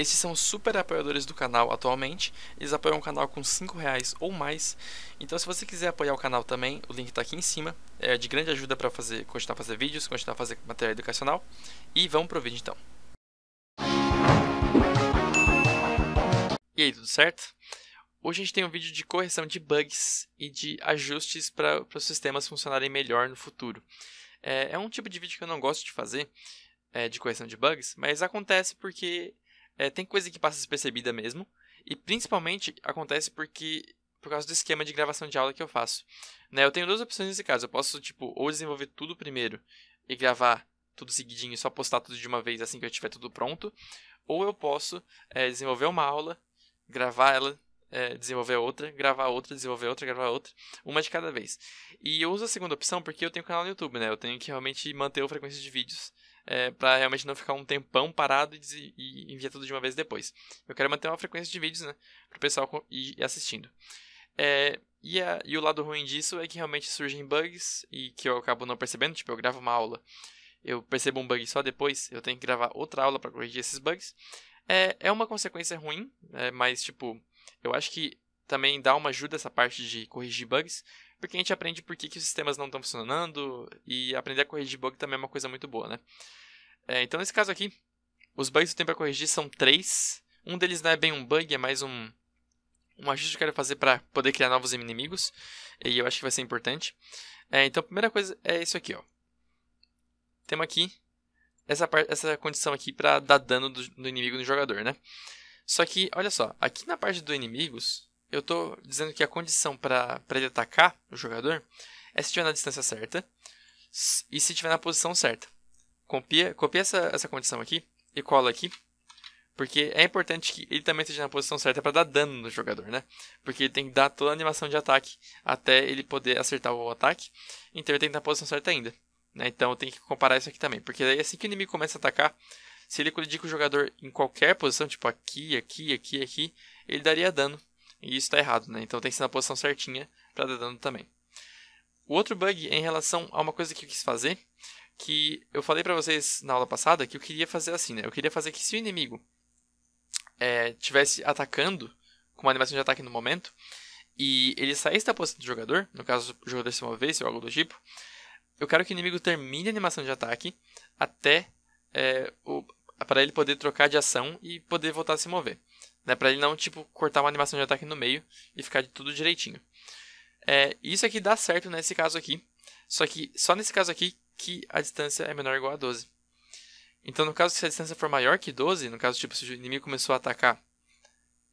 Esses são super apoiadores do canal atualmente. Eles apoiam o canal com 5 reais ou mais. Então se você quiser apoiar o canal também, o link está aqui em cima. É de grande ajuda para fazer, continuar a fazer vídeos, continuar a fazer material educacional. E vamos pro vídeo então. E aí, tudo certo? Hoje a gente tem um vídeo de correção de bugs e de ajustes para os sistemas funcionarem melhor no futuro. É, é, um tipo de vídeo que eu não gosto de fazer, é, de correção de bugs, mas acontece porque é, tem coisa que passa despercebida mesmo. E principalmente acontece porque por causa do esquema de gravação de aula que eu faço. Né, eu tenho duas opções nesse caso. Eu posso, tipo, ou desenvolver tudo primeiro e gravar tudo seguidinho e só postar tudo de uma vez assim que eu tiver tudo pronto. Ou eu posso é, desenvolver uma aula, gravar ela, é, desenvolver outra, gravar outra, desenvolver outra, gravar outra, uma de cada vez. E eu uso a segunda opção porque eu tenho canal no YouTube, né? Eu tenho que realmente manter a frequência de vídeos é, para realmente não ficar um tempão parado e, e enviar tudo de uma vez depois. Eu quero manter uma frequência de vídeos, né, para o pessoal ir assistindo. É, e, a, e, o lado ruim disso é que realmente surgem bugs e que eu acabo não percebendo. Tipo, eu gravo uma aula, eu percebo um bug só depois, eu tenho que gravar outra aula para corrigir esses bugs. É, é uma consequência ruim, é, mas, tipo, eu acho que também dá uma ajuda essa parte de corrigir bugs, porque a gente aprende por que, que os sistemas não estão funcionando e aprender a corrigir bug também é uma coisa muito boa, né? É, então, nesse caso aqui, os bugs que eu tenho para corrigir são três. Um deles não é bem um bug, é mais um, um ajuste que eu quero fazer para poder criar novos inimigos. E eu acho que vai ser importante. É, então, a primeira coisa é isso aqui, ó. Temos aqui essa, parte, essa condição aqui para dar dano do, do inimigo no jogador, né? Só que, olha só, aqui na parte dos inimigos, eu estou dizendo que a condição para ele atacar o jogador é se estiver na distância certa e se estiver na posição certa. Copia, copia essa, essa condição aqui e cola aqui, porque é importante que ele também esteja na posição certa para dar dano no jogador, né? Porque ele tem que dar toda a animação de ataque até ele poder acertar o ataque, então ele tem que estar na posição certa ainda. Né? Então eu tenho que comparar isso aqui também, porque daí é assim que o inimigo começa a atacar, se ele colidir com o jogador em qualquer posição, tipo aqui, aqui, aqui, aqui, ele daria dano e isso está errado, né? Então tem que ser na posição certinha para dar dano também. O outro bug é em relação a uma coisa que eu quis fazer, que eu falei para vocês na aula passada que eu queria fazer assim, né? Eu queria fazer que se o inimigo é, tivesse atacando com uma animação de ataque no momento e ele saísse da posição do jogador, no caso o jogador se movesse ou algo do tipo, eu quero que o inimigo termine a animação de ataque até é, o, é para ele poder trocar de ação e poder voltar a se mover. Né, para ele não tipo cortar uma animação de ataque no meio e ficar de tudo direitinho. É, isso aqui dá certo nesse caso aqui, só que só nesse caso aqui que a distância é menor ou igual a 12. Então, no caso se a distância for maior que 12, no caso tipo se o inimigo começou a atacar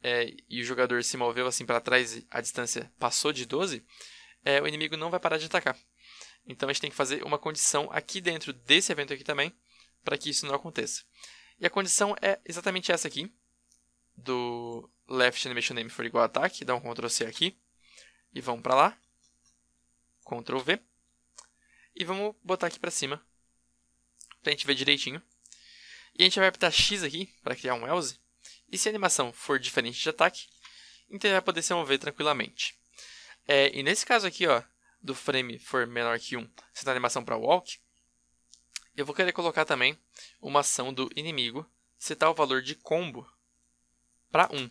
é, e o jogador se moveu assim para trás e a distância passou de 12, é, o inimigo não vai parar de atacar. Então a gente tem que fazer uma condição aqui dentro desse evento aqui também para que isso não aconteça. E a condição é exatamente essa aqui, do left animation name for igual a attack, dá um Ctrl C aqui, e vamos para lá, Ctrl V, e vamos botar aqui para cima, para a gente ver direitinho. E a gente vai apertar X aqui, para criar um else, e se a animação for diferente de ataque, então ele vai poder se mover tranquilamente. É, e nesse caso aqui, ó, do frame for menor que 1, se a animação para walk, eu vou querer colocar também uma ação do inimigo setar o valor de combo para 1.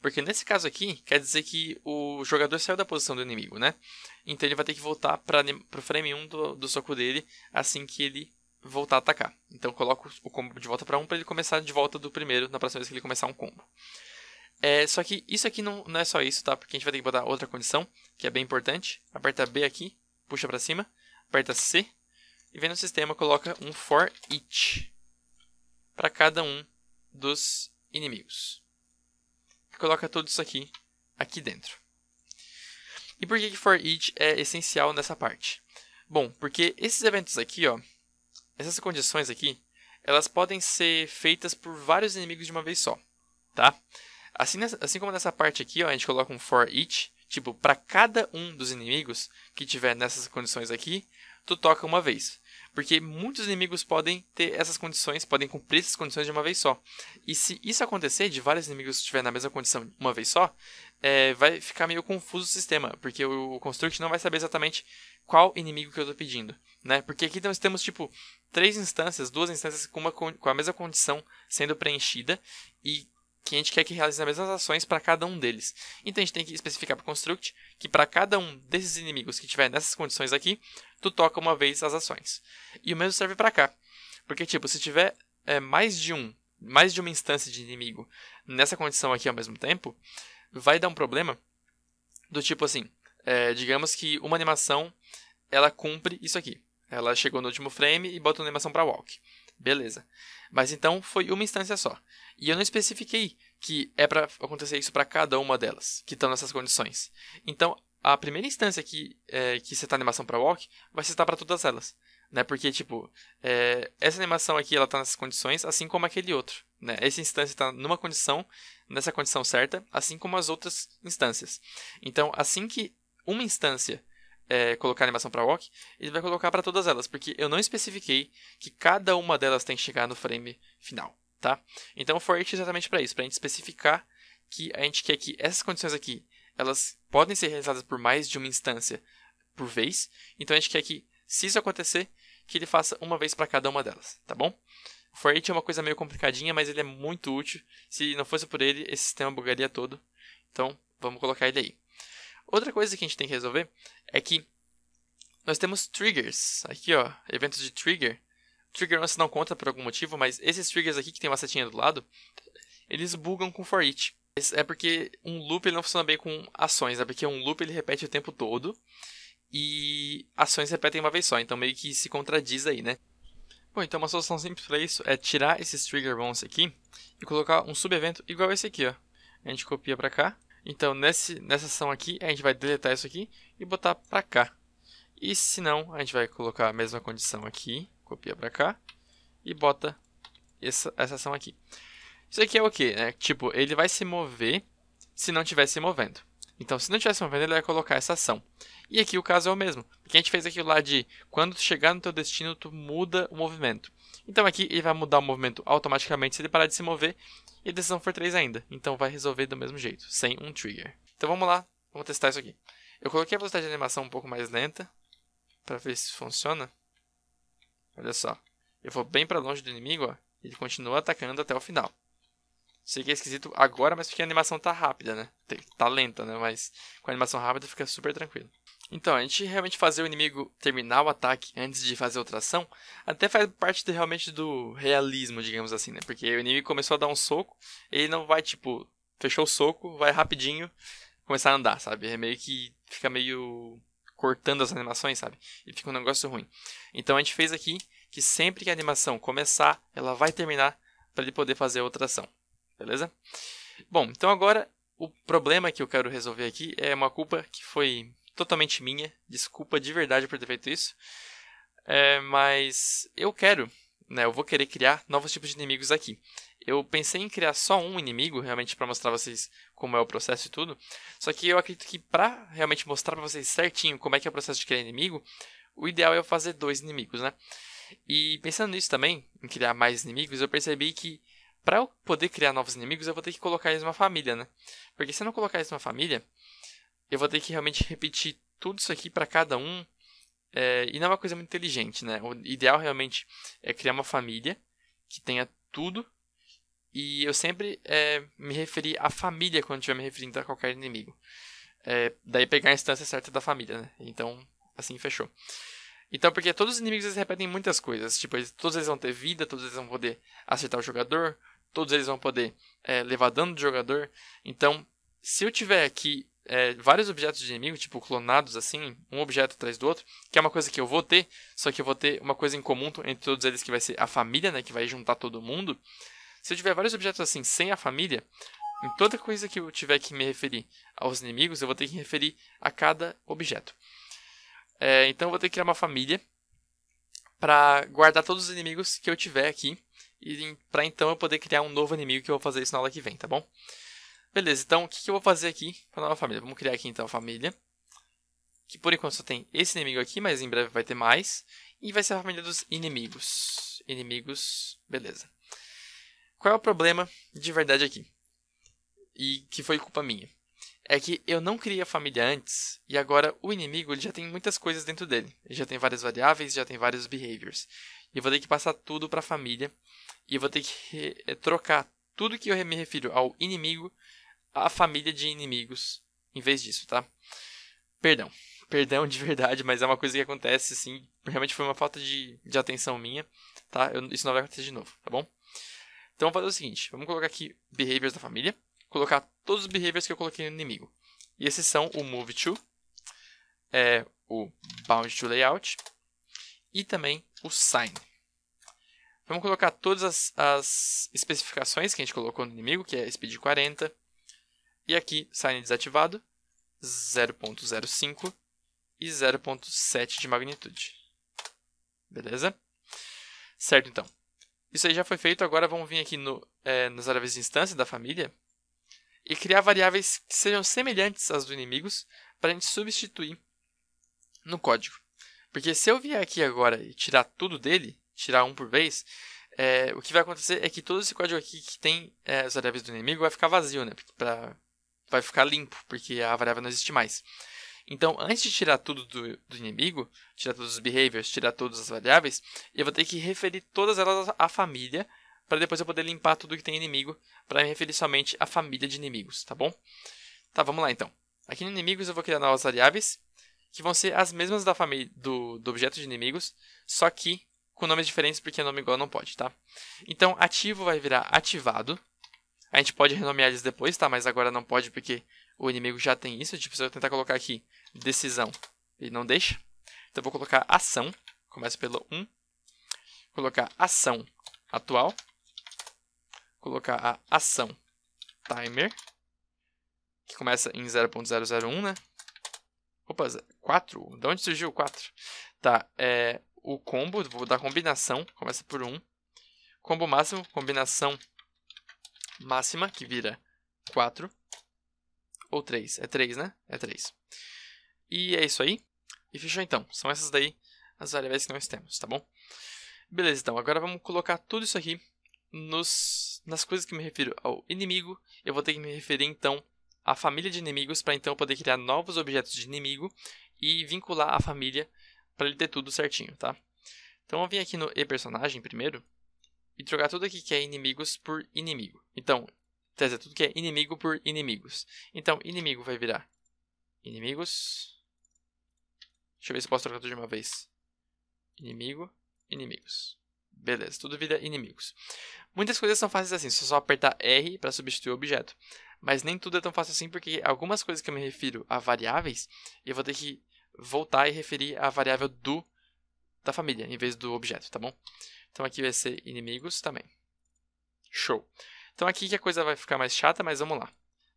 Porque nesse caso aqui, quer dizer que o jogador saiu da posição do inimigo, né? Então ele vai ter que voltar para o frame 1 do, do soco dele assim que ele voltar a atacar. Então coloco o combo de volta para 1 para ele começar de volta do primeiro na próxima vez que ele começar um combo. É, só que isso aqui não, não é só isso, tá? Porque a gente vai ter que botar outra condição, que é bem importante. Aperta B aqui, puxa para cima. Aperta C, e vem no sistema coloca um for each para cada um dos inimigos. E coloca tudo isso aqui, aqui dentro. E por que, que for each é essencial nessa parte? Bom, porque esses eventos aqui, ó, essas condições aqui, elas podem ser feitas por vários inimigos de uma vez só, tá? Assim, assim como nessa parte aqui, ó, a gente coloca um for each, tipo, para cada um dos inimigos que tiver nessas condições aqui, tu toca uma vez. Porque muitos inimigos podem ter essas condições, podem cumprir essas condições de uma vez só. E se isso acontecer, de vários inimigos estiverem na mesma condição uma vez só, é, vai ficar meio confuso o sistema, porque o, Construct não vai saber exatamente qual inimigo que eu estou pedindo. Né? Porque aqui nós temos, tipo, três instâncias, duas instâncias com, uma, com a mesma condição sendo preenchida, e que a gente quer que realize as mesmas ações para cada um deles. Então a gente tem que especificar para o construct que para cada um desses inimigos que tiver nessas condições aqui, tu toca uma vez as ações. E o mesmo serve para cá. Porque, tipo, se tiver é, mais de um, mais de uma instância de inimigo nessa condição aqui ao mesmo tempo, vai dar um problema do tipo assim, é, digamos que uma animação, ela cumpre isso aqui. Ela chegou no último frame e bota uma animação para walk. Beleza. Mas então foi uma instância só. E eu não especifiquei que é para acontecer isso para cada uma delas, que estão nessas condições. Então, a primeira instância que, é, que setar animação para walk vai setar para todas elas. Né? Porque, tipo, é, essa animação aqui ela está nessas condições, assim como aquele outro. Né? Essa instância está numa condição, nessa condição certa, assim como as outras instâncias. Então, assim que uma instância é, colocar animação para walk, ele vai colocar para todas elas, porque eu não especifiquei que cada uma delas tem que chegar no frame final, tá? Então for each é exatamente para isso, para a gente especificar que a gente quer que essas condições aqui, elas podem ser realizadas por mais de uma instância por vez. Então a gente quer que se isso acontecer, que ele faça uma vez para cada uma delas, tá bom? O for each é uma coisa meio complicadinha, mas ele é muito útil. Se não fosse por ele, esse sistema bugaria todo. Então, vamos colocar ele aí. Outra coisa que a gente tem que resolver é que nós temos triggers. Aqui, ó, eventos de trigger. Trigger nossa não conta por algum motivo, mas esses triggers aqui que tem uma setinha do lado, eles bugam com for each. É porque um loop ele não funciona bem com ações, é porque um loop ele repete o tempo todo e ações repetem uma vez só, então meio que se contradiz aí, né? Bom, então uma solução simples para isso é tirar esses trigger ones aqui e colocar um subevento igual esse aqui, ó. A gente copia para cá então, nesse, nessa ação aqui, a gente vai deletar isso aqui e botar para cá. E se não, a gente vai colocar a mesma condição aqui, copia para cá e bota essa, essa ação aqui. Isso aqui é o quê? Né? Tipo, ele vai se mover se não estiver se movendo. Então, se não estiver se movendo, ele vai colocar essa ação. E aqui o caso é o mesmo. Porque a gente fez aquilo lá de quando chegar no teu destino, tu muda o movimento. Então aqui ele vai mudar o movimento automaticamente se ele parar de se mover e a decisão for 3 ainda. Então vai resolver do mesmo jeito, sem um trigger. Então vamos lá, vamos testar isso aqui. Eu coloquei a velocidade de animação um pouco mais lenta, para ver se funciona. Olha só. Eu vou bem para longe do inimigo, ó. Ele continua atacando até o final. Sei que é esquisito agora, mas porque a animação tá rápida, né? Tá lenta, né? Mas com a animação rápida fica super tranquilo. Então, a gente realmente fazer o inimigo terminar o ataque antes de fazer outra ação, até faz parte de, realmente do realismo, digamos assim, né? Porque o inimigo começou a dar um soco, ele não vai, tipo, fechou o soco, vai rapidinho começar a andar, sabe? É meio que fica meio cortando as animações, sabe? E fica um negócio ruim. Então a gente fez aqui que sempre que a animação começar, ela vai terminar para ele poder fazer outra ação. Beleza? Bom, então agora o problema que eu quero resolver aqui é uma culpa que foi totalmente minha. Desculpa de verdade por ter feito isso. É, mas eu quero, né? Eu vou querer criar novos tipos de inimigos aqui. Eu pensei em criar só um inimigo, realmente, para mostrar vocês como é o processo e tudo. Só que eu acredito que para realmente mostrar para vocês certinho como é que é o processo de criar inimigo, o ideal é eu fazer dois inimigos, né? E pensando nisso também, em criar mais inimigos, eu percebi que para eu poder criar novos inimigos, eu vou ter que colocar eles numa família, né? Porque se eu não colocar eles numa família, eu vou ter que realmente repetir tudo isso aqui para cada um. É, e não é uma coisa muito inteligente, né? O ideal realmente é criar uma família que tenha tudo. E eu sempre é, me referi à família quando estiver me referindo a qualquer inimigo. É, daí pegar a instância certa da família, né? Então, assim fechou. Então, porque todos os inimigos eles repetem muitas coisas. Tipo, eles, todos eles vão ter vida, todos eles vão poder acertar o jogador, todos eles vão poder é, levar dano do jogador. Então, se eu tiver aqui é, vários objetos de inimigo, tipo clonados assim, um objeto atrás do outro, que é uma coisa que eu vou ter, só que eu vou ter uma coisa em comum entre todos eles que vai ser a família, né, que vai juntar todo mundo. Se eu tiver vários objetos assim sem a família, em toda coisa que eu tiver que me referir aos inimigos, eu vou ter que me referir a cada objeto. É, então eu vou ter que criar uma família para guardar todos os inimigos que eu tiver aqui e para então eu poder criar um novo inimigo que eu vou fazer isso na aula que vem, tá bom? Beleza, então o que, eu vou fazer aqui para a nova família? Vamos criar aqui então a família. Que por enquanto só tem esse inimigo aqui, mas em breve vai ter mais. E vai ser a família dos inimigos. Inimigos, beleza. Qual é o problema de verdade aqui? E que foi culpa minha. É que eu não criei a família antes, e agora o inimigo ele já tem muitas coisas dentro dele. Ele já tem várias variáveis, já tem vários behaviors. E eu vou ter que passar tudo para a família, e eu vou ter que eh, trocar tudo que eu me refiro ao inimigo a família de inimigos em vez disso, tá? Perdão. Perdão de verdade, mas é uma coisa que acontece, assim. Realmente foi uma falta de, de atenção minha, tá? Eu, isso não vai acontecer de novo, tá bom? Então vamos fazer o seguinte: vamos colocar aqui behaviors da família, colocar todos os behaviors que eu coloquei no inimigo. E esses são o move to, é, o bound to layout e também o sign. Vamos colocar todas as, as especificações que a gente colocou no inimigo, que é speed 40, e aqui, sign desativado, 0.05 e 0.7 de magnitude. Beleza? Certo, então. Isso aí já foi feito, agora vamos vir aqui no, é, nas variáveis de instância da família e criar variáveis que sejam semelhantes às dos inimigos para a gente substituir no código. Porque se eu vier aqui agora e tirar tudo dele, tirar um por vez, é, o que vai acontecer é que todo esse código aqui que tem é, as variáveis do inimigo vai ficar vazio, né? Para vai ficar limpo, porque a variável não existe mais. Então, antes de tirar tudo do, do inimigo, tirar todos os behaviors, tirar todas as variáveis, eu vou ter que referir todas elas à família, para depois eu poder limpar tudo que tem inimigo, para me referir somente à família de inimigos, tá bom? Tá, vamos lá então. Aqui em inimigos eu vou criar novas variáveis, que vão ser as mesmas da família do, do objeto de inimigos, só que com nomes diferentes, porque nome igual não pode, tá? Então, ativo vai virar ativado, a gente pode renomear eles depois, tá? Mas agora não pode porque o inimigo já tem isso. Tipo, se eu tentar colocar aqui decisão, ele não deixa. Então eu vou colocar ação. Começa pelo 1. Colocar ação atual. Colocar a ação timer. Que começa em 0.001, né? Opa, 4? De onde surgiu o 4? Tá, é, o combo, vou dar combinação, começa por 1. Combo máximo, combinação máxima, que vira 4 ou 3. É 3, né? É 3. E é isso aí. E fechou então. São essas daí as variáveis que nós temos, tá bom? Beleza, então. Agora vamos colocar tudo isso aqui nos, nas coisas que me refiro ao inimigo. Eu vou ter que me referir então à família de inimigos para então poder criar novos objetos de inimigo e vincular a família para ele ter tudo certinho, tá? Então eu vim aqui no e personagem primeiro e trocar tudo aqui que é inimigos por inimigo. Então, quer dizer, tudo que é inimigo por inimigos. Então, inimigo vai virar inimigos. Deixa eu ver se eu posso trocar tudo de uma vez. Inimigo, inimigos. Beleza, tudo vira inimigos. Muitas coisas são fáceis assim, só apertar R para substituir o objeto. Mas nem tudo é tão fácil assim, porque algumas coisas que eu me refiro a variáveis, eu vou ter que voltar e referir a variável do da família, em vez do objeto, tá bom? Então aqui vai ser inimigos também. Show. Então aqui que a coisa vai ficar mais chata, mas vamos lá.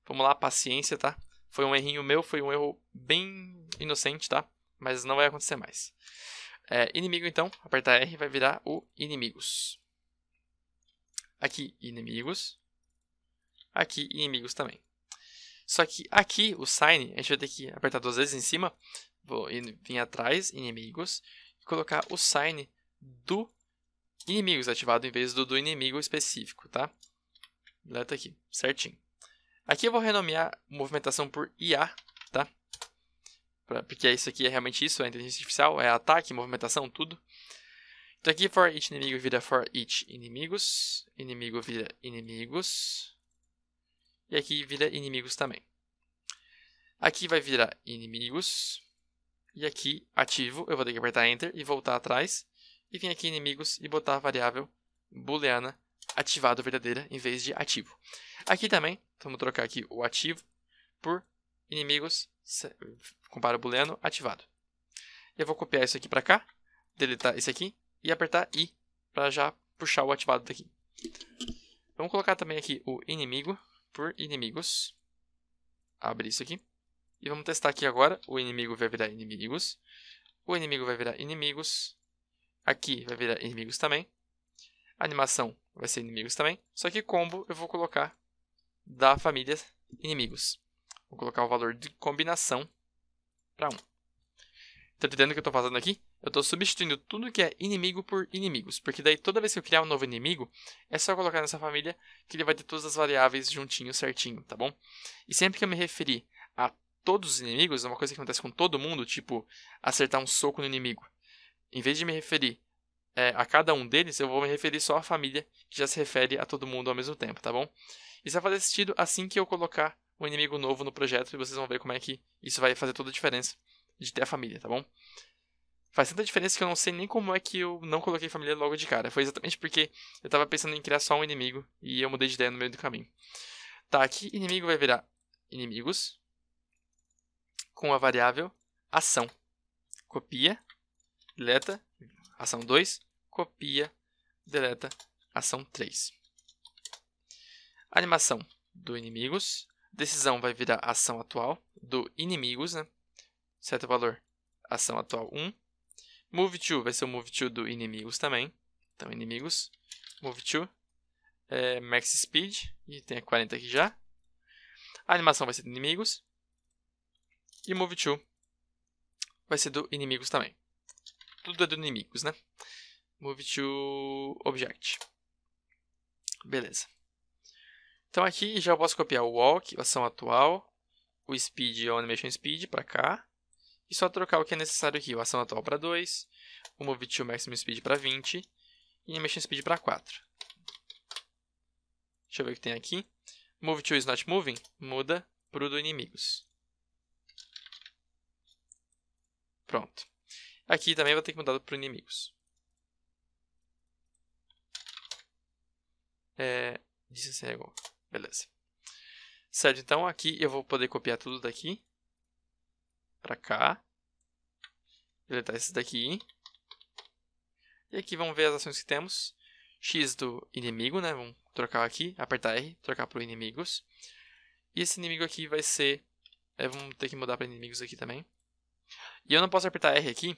Vamos lá, paciência, tá? Foi um errinho meu, foi um erro bem inocente, tá? Mas não vai acontecer mais. É, inimigo, então, apertar R vai virar o inimigos. Aqui, inimigos. Aqui, inimigos também. Só que aqui, o sign, a gente vai ter que apertar duas vezes em cima. Vou vir atrás, inimigos. E colocar o sign do inimigos ativado em vez do, do inimigo específico, tá? Deleta aqui, certinho. Aqui eu vou renomear movimentação por IA, tá? Pra, porque isso aqui é realmente isso, é inteligência artificial, é ataque, movimentação, tudo. Então aqui for each inimigo vira for each inimigos, inimigo vira inimigos, e aqui vira inimigos também. Aqui vai virar inimigos, e aqui ativo, eu vou ter que apertar enter e voltar atrás, e vem aqui em inimigos e botar a variável booleana ativado verdadeira em vez de ativo. Aqui também, vamos trocar aqui o ativo por inimigos, compara o booleano, ativado. Eu vou copiar isso aqui para cá, deletar esse aqui e apertar I para já puxar o ativado daqui. Vamos colocar também aqui o inimigo por inimigos. Abrir isso aqui. E vamos testar aqui agora. O inimigo vai virar inimigos. O inimigo vai virar inimigos. Aqui vai virar inimigos também. A animação vai ser inimigos também. Só que combo eu vou colocar da família inimigos. Vou colocar o valor de combinação para 1. Tá entendendo o que eu estou fazendo aqui? Eu estou substituindo tudo que é inimigo por inimigos. Porque daí toda vez que eu criar um novo inimigo, é só colocar nessa família que ele vai ter todas as variáveis juntinho, certinho, tá bom? E sempre que eu me referir a todos os inimigos, é uma coisa que acontece com todo mundo, tipo acertar um soco no inimigo em vez de me referir é, a cada um deles, eu vou me referir só à família, que já se refere a todo mundo ao mesmo tempo, tá bom? Isso vai fazer sentido assim que eu colocar um inimigo novo no projeto e vocês vão ver como é que isso vai fazer toda a diferença de ter a família, tá bom? Faz tanta diferença que eu não sei nem como é que eu não coloquei família logo de cara. Foi exatamente porque eu tava pensando em criar só um inimigo e eu mudei de ideia no meio do caminho. Tá, aqui inimigo vai virar inimigos com a variável ação. Copia deleta, ação 2, copia, deleta, ação 3. Animação do inimigos, decisão vai virar ação atual do inimigos, né? Certo valor, ação atual 1. Move to vai ser o move to do inimigos também. Então, inimigos, move to, é, max speed, e tem 40 aqui já. A animação vai ser do inimigos. E move to vai ser do inimigos também tudo é do inimigos, né? Move to object. Beleza. Então aqui já posso copiar o walk, ação atual, o speed, o animation speed para cá. E só trocar o que é necessário aqui, a ação atual para 2, o move to maximum speed para 20 e animation speed para 4. Deixa eu ver o que tem aqui. Move to is not moving muda para o do inimigos. Pronto. Aqui também vou ter que mudar para inimigos. É, descarregou. Beleza. Certo, então aqui eu vou poder copiar tudo daqui. Para cá. Deletar esse daqui. E aqui vamos ver as ações que temos. X do inimigo, né? Vamos trocar aqui, apertar R, trocar para inimigos. E esse inimigo aqui vai ser... É, vamos ter que mudar para inimigos aqui também. E eu não posso apertar R aqui,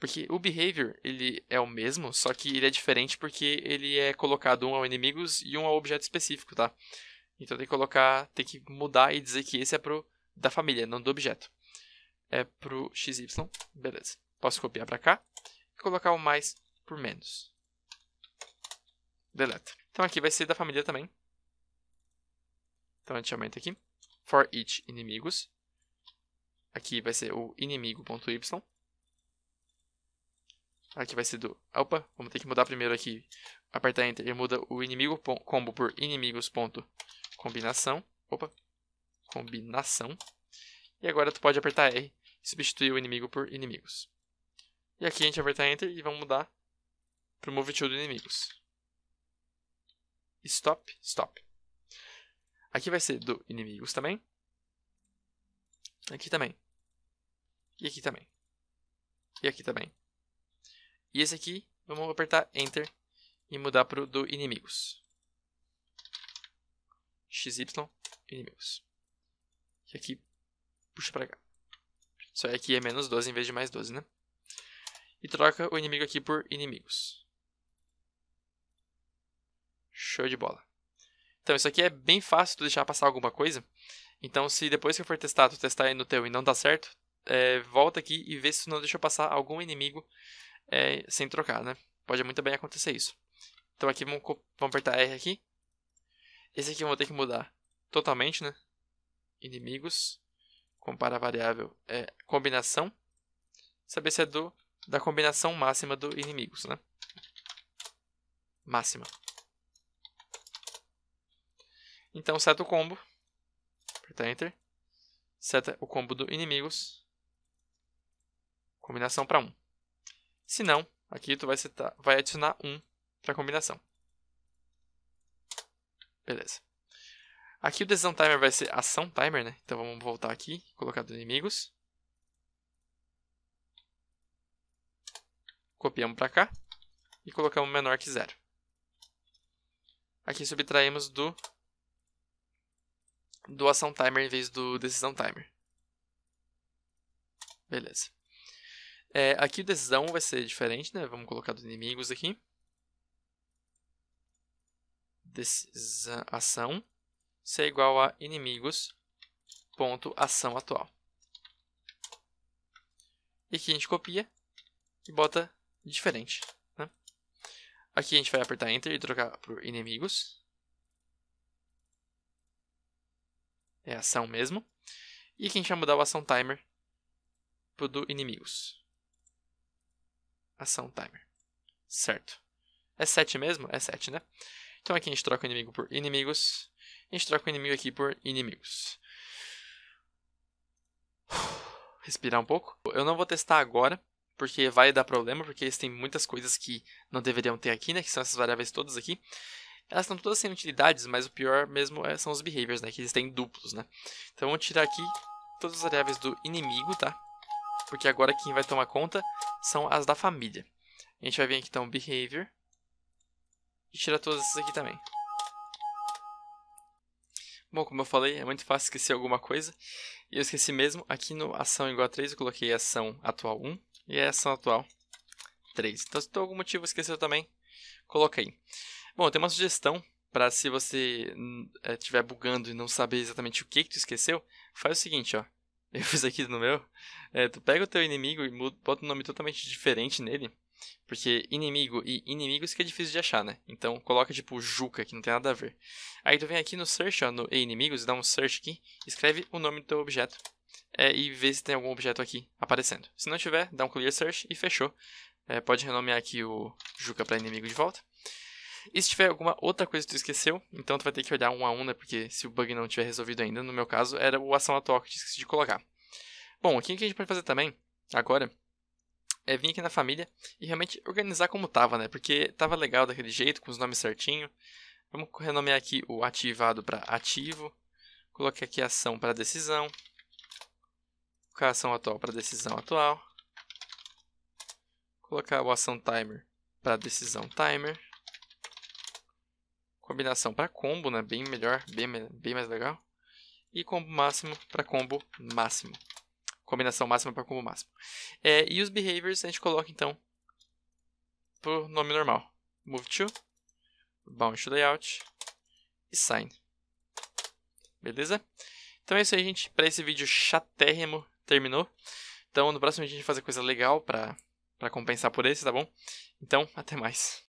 porque o behavior ele é o mesmo, só que ele é diferente porque ele é colocado um ao inimigos e um ao objeto específico, tá? Então tem que colocar, tem que mudar e dizer que esse é pro da família, não do objeto. É pro XY, beleza. Posso copiar para cá e colocar o mais por menos. Deleta. Então aqui vai ser da família também. Então a gente aumenta aqui. For each inimigos. Aqui vai ser o inimigo.y. Aqui vai ser do... Opa, vamos ter que mudar primeiro aqui. Apertar Enter e muda o inimigo combo por inimigos.combinação. Opa, combinação. E agora tu pode apertar R e substituir o inimigo por inimigos. E aqui a gente apertar Enter e vamos mudar para o Move to do inimigos. Stop, stop. Aqui vai ser do inimigos também. Aqui também. E aqui também. E aqui também. E esse aqui, vamos apertar Enter e mudar para o do inimigos. XY, inimigos. E aqui, puxa para cá. Só que aqui é menos 12 em vez de mais 12, né? E troca o inimigo aqui por inimigos. Show de bola. Então, isso aqui é bem fácil de deixar passar alguma coisa. Então, se depois que eu for testar, tu testar aí no teu e não dá certo, é, volta aqui e vê se não deixa passar algum inimigo é, sem trocar, né? Pode muito bem acontecer isso. Então aqui vamos, vamos apertar R aqui. Esse aqui eu vou ter que mudar totalmente, né? Inimigos. Comparar variável é combinação. Saber se é do, da combinação máxima do inimigos, né? Máxima. Então seta o combo. Apertar Enter. Seta o combo do inimigos combinação para 1. Se não, aqui tu vai, setar, vai adicionar 1 para a combinação. Beleza. Aqui o decisão timer vai ser ação timer, né? Então vamos voltar aqui, colocar dos inimigos. Copiamos para cá e colocamos menor que zero. Aqui subtraímos do, do ação timer em vez do decisão timer. Beleza. É, aqui o decisão vai ser diferente, né? Vamos colocar dos inimigos aqui. Decisão, ação ser é igual a inimigos ponto ação atual. E aqui a gente copia e bota diferente. Né? Aqui a gente vai apertar Enter e trocar por inimigos. É ação mesmo. E aqui a gente vai mudar o ação timer do inimigos ação timer. Certo. É 7 mesmo? É 7, né? Então aqui a gente troca o inimigo por inimigos. A gente troca o inimigo aqui por inimigos. Respirar um pouco. Eu não vou testar agora, porque vai dar problema, porque eles têm muitas coisas que não deveriam ter aqui, né? Que são essas variáveis todas aqui. Elas estão todas sem utilidades, mas o pior mesmo é, são os behaviors, né? Que eles têm duplos, né? Então vou tirar aqui todas as variáveis do inimigo, tá? porque agora quem vai tomar conta são as da família. A gente vai vir aqui então, behavior, e tirar todas essas aqui também. Bom, como eu falei, é muito fácil esquecer alguma coisa. E eu esqueci mesmo, aqui no ação igual a 3 eu coloquei ação atual 1 e ação atual 3. Então se por algum motivo esqueceu também, coloca aí. Bom, tem uma sugestão para se você estiver hum, é, bugando e não saber exatamente o que, que tu esqueceu, faz o seguinte, ó. eu fiz aqui no meu, é, tu pega o teu inimigo e muda, bota um nome totalmente diferente nele, porque inimigo e inimigos que é difícil de achar, né? Então coloca tipo Juca, que não tem nada a ver. Aí tu vem aqui no search, ó, no e inimigos, dá um search aqui, escreve o nome do teu objeto é, e vê se tem algum objeto aqui aparecendo. Se não tiver, dá um clear search e fechou. É, pode renomear aqui o Juca para inimigo de volta. E se tiver alguma outra coisa que tu esqueceu, então tu vai ter que olhar um a um, né? Porque se o bug não tiver resolvido ainda, no meu caso, era o ação atual que eu esqueci de colocar. Bom, o que a gente pode fazer também, agora, é vir aqui na família e realmente organizar como tava, né? Porque tava legal daquele jeito, com os nomes certinho. Vamos renomear aqui o ativado para ativo. Coloquei aqui ação para decisão. Colocar ação atual para decisão atual. Colocar o ação timer para decisão timer. Combinação para combo, né? Bem melhor, bem, bem mais legal. E combo máximo para combo máximo. Combinação máxima para combo máximo. É, e os behaviors a gente coloca então pro nome normal. Move to, bound to layout e sign. Beleza? Então é isso aí, gente. Para esse vídeo chatérrimo, terminou. Então no próximo vídeo a gente vai fazer coisa legal para compensar por esse, tá bom? Então, até mais.